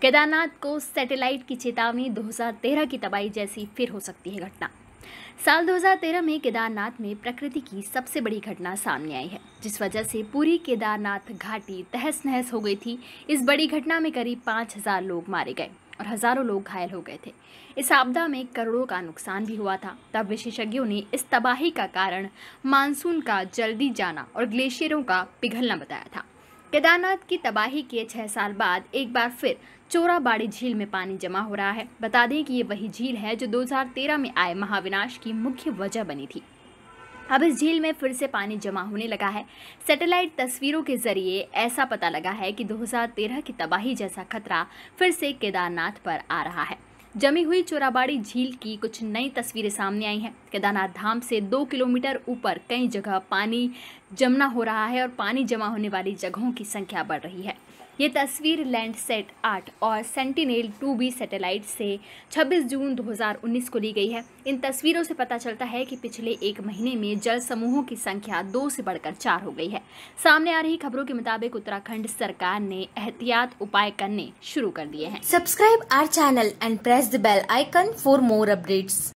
केदारनाथ को सैटेलाइट की चेतावनी 2013 की तबाही जैसी फिर हो सकती है घटना साल 2013 में केदारनाथ में प्रकृति की सबसे बड़ी घटना सामने आई है जिस वजह से पूरी केदारनाथ घाटी तहस नहस हो गई थी इस बड़ी घटना में करीब 5000 लोग मारे गए और हजारों लोग घायल हो गए थे इस आपदा में करोड़ों का नुकसान भी हुआ था तब विशेषज्ञों ने इस तबाही का कारण मानसून का जल्दी जाना और ग्लेशियरों का पिघलना बताया था केदारनाथ की तबाही के छह साल बाद एक बार फिर चोराबाड़ी झील में पानी जमा हो रहा है बता दें कि ये वही झील है जो 2013 में आए महाविनाश की मुख्य वजह बनी थी अब इस झील में फिर से पानी जमा होने लगा है सैटेलाइट तस्वीरों के जरिए ऐसा पता लगा है कि 2013 की तबाही जैसा खतरा फिर से केदारनाथ पर आ रहा है जमी हुई चोराबाड़ी झील की कुछ नई तस्वीरें सामने आई हैं केदारनाथ धाम से दो किलोमीटर ऊपर कई जगह पानी जमना हो रहा है और पानी जमा होने वाली जगहों की संख्या बढ़ रही है ये तस्वीर लैंडसेट आठ और सेंटिनेल टू बी सैटेलाइट से 26 जून 2019 को ली गई है इन तस्वीरों से पता चलता है कि पिछले एक महीने में जल समूहों की संख्या दो से बढ़कर चार हो गई है सामने आ रही खबरों के मुताबिक उत्तराखंड सरकार ने एहतियात उपाय करने शुरू कर दिए हैं subscribe our channel and press press the bell icon for more updates.